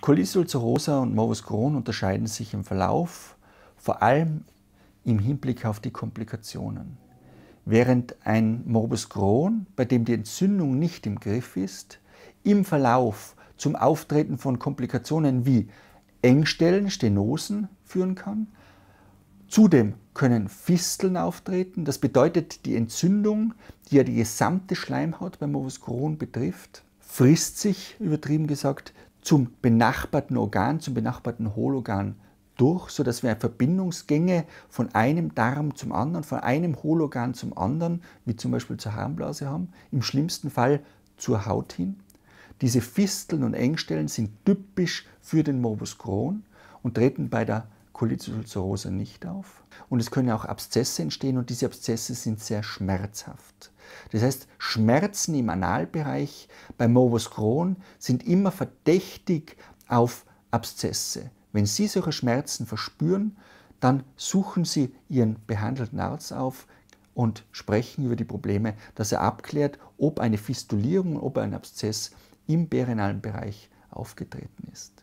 Colis ulcerosa und Morbus Crohn unterscheiden sich im Verlauf, vor allem im Hinblick auf die Komplikationen. Während ein Morbus Crohn, bei dem die Entzündung nicht im Griff ist, im Verlauf zum Auftreten von Komplikationen wie Engstellen, Stenosen führen kann. Zudem können Fisteln auftreten. Das bedeutet, die Entzündung, die ja die gesamte Schleimhaut beim Morbus Crohn betrifft, frisst sich, übertrieben gesagt, zum benachbarten Organ, zum benachbarten Hologan durch, sodass wir Verbindungsgänge von einem Darm zum anderen, von einem Hologan zum anderen, wie zum Beispiel zur Harnblase haben, im schlimmsten Fall zur Haut hin. Diese Fisteln und Engstellen sind typisch für den Morbus Crohn und treten bei der Colitis ulcerosa nicht auf. Und es können auch Abszesse entstehen und diese Abszesse sind sehr schmerzhaft. Das heißt, Schmerzen im Analbereich bei Movus Crohn sind immer verdächtig auf Abszesse. Wenn Sie solche Schmerzen verspüren, dann suchen Sie Ihren behandelten Arzt auf und sprechen über die Probleme, dass er abklärt, ob eine Fistulierung, ob ein Abszess im perianalen Bereich aufgetreten ist.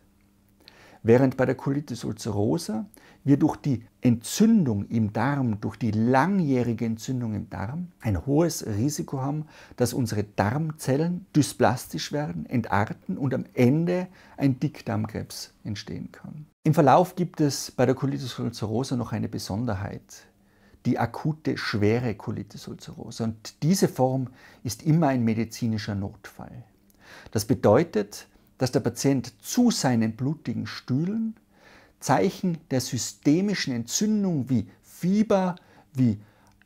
Während bei der Colitis ulcerosa wir durch die Entzündung im Darm, durch die langjährige Entzündung im Darm, ein hohes Risiko haben, dass unsere Darmzellen dysplastisch werden, entarten und am Ende ein Dickdarmkrebs entstehen kann. Im Verlauf gibt es bei der Colitis ulcerosa noch eine Besonderheit die akute schwere Colitis ulcerosa. Und diese Form ist immer ein medizinischer Notfall. Das bedeutet, dass der Patient zu seinen blutigen Stühlen Zeichen der systemischen Entzündung wie Fieber, wie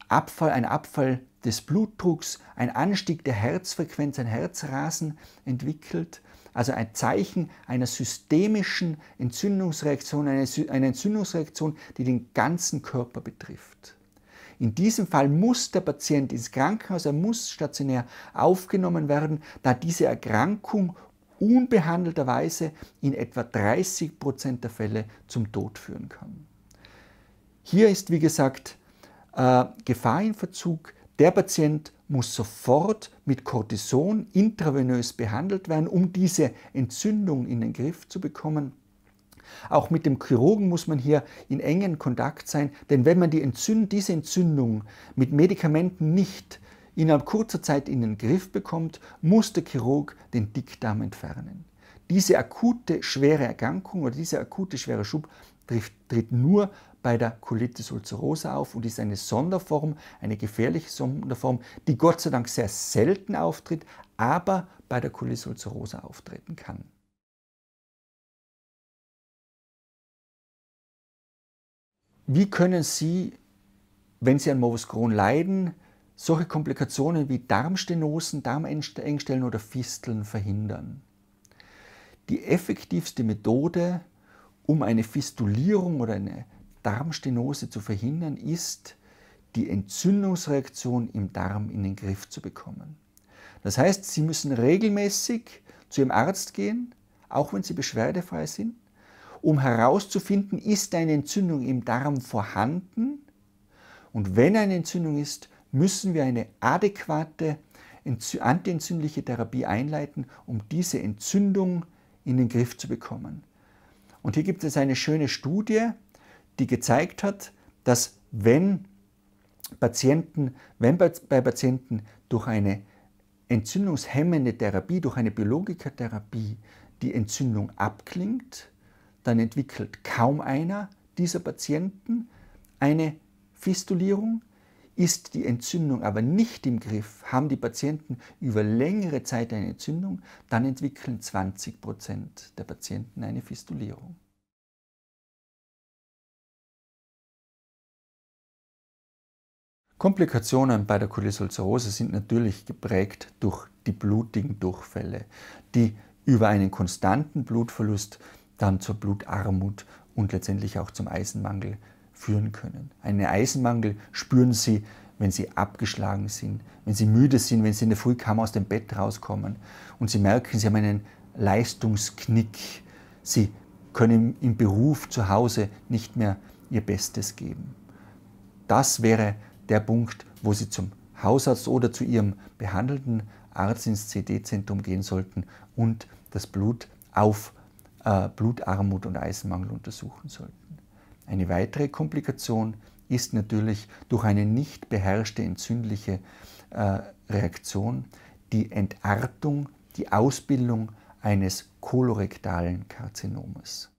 Abfall, ein Abfall des Blutdrucks, ein Anstieg der Herzfrequenz, ein Herzrasen entwickelt, also ein Zeichen einer systemischen Entzündungsreaktion, eine, eine Entzündungsreaktion, die den ganzen Körper betrifft. In diesem Fall muss der Patient ins Krankenhaus, er muss stationär aufgenommen werden, da diese Erkrankung unbehandelterweise in etwa 30 Prozent der Fälle zum Tod führen kann. Hier ist, wie gesagt, äh, Gefahr im Verzug. Der Patient muss sofort mit Cortison intravenös behandelt werden, um diese Entzündung in den Griff zu bekommen. Auch mit dem Chirurgen muss man hier in engen Kontakt sein, denn wenn man die Entzünd diese Entzündung mit Medikamenten nicht Innerhalb kurzer Zeit in den Griff bekommt, muss der Chirurg den Dickdarm entfernen. Diese akute schwere Erkrankung oder dieser akute schwere Schub trifft, tritt nur bei der Colitis ulcerosa auf und ist eine Sonderform, eine gefährliche Sonderform, die Gott sei Dank sehr selten auftritt, aber bei der Colitis ulcerosa auftreten kann. Wie können Sie, wenn Sie an Morbus Crohn leiden, solche Komplikationen wie Darmstenosen, Darmengstellen oder Fisteln verhindern. Die effektivste Methode, um eine Fistulierung oder eine Darmstenose zu verhindern, ist, die Entzündungsreaktion im Darm in den Griff zu bekommen. Das heißt, Sie müssen regelmäßig zu Ihrem Arzt gehen, auch wenn Sie beschwerdefrei sind, um herauszufinden, ist eine Entzündung im Darm vorhanden und wenn eine Entzündung ist, müssen wir eine adäquate antientzündliche Therapie einleiten, um diese Entzündung in den Griff zu bekommen. Und hier gibt es eine schöne Studie, die gezeigt hat, dass wenn Patienten, wenn bei Patienten durch eine entzündungshemmende Therapie, durch eine Biologikatherapie die Entzündung abklingt, dann entwickelt kaum einer dieser Patienten eine Fistulierung, ist die Entzündung aber nicht im Griff, haben die Patienten über längere Zeit eine Entzündung, dann entwickeln 20 Prozent der Patienten eine Fistulierung. Komplikationen bei der Cholesterolzirrhose sind natürlich geprägt durch die blutigen Durchfälle, die über einen konstanten Blutverlust dann zur Blutarmut und letztendlich auch zum Eisenmangel führen können. Einen Eisenmangel spüren Sie wenn sie abgeschlagen sind, wenn sie müde sind, wenn sie in der Früh kaum aus dem Bett rauskommen und sie merken, sie haben einen Leistungsknick. Sie können im Beruf zu Hause nicht mehr ihr Bestes geben. Das wäre der Punkt, wo sie zum Hausarzt oder zu ihrem behandelten Arzt ins CD-Zentrum gehen sollten und das Blut auf äh, Blutarmut und Eisenmangel untersuchen sollten. Eine weitere Komplikation ist natürlich durch eine nicht beherrschte entzündliche äh, Reaktion die Entartung, die Ausbildung eines kolorektalen Karzinomes.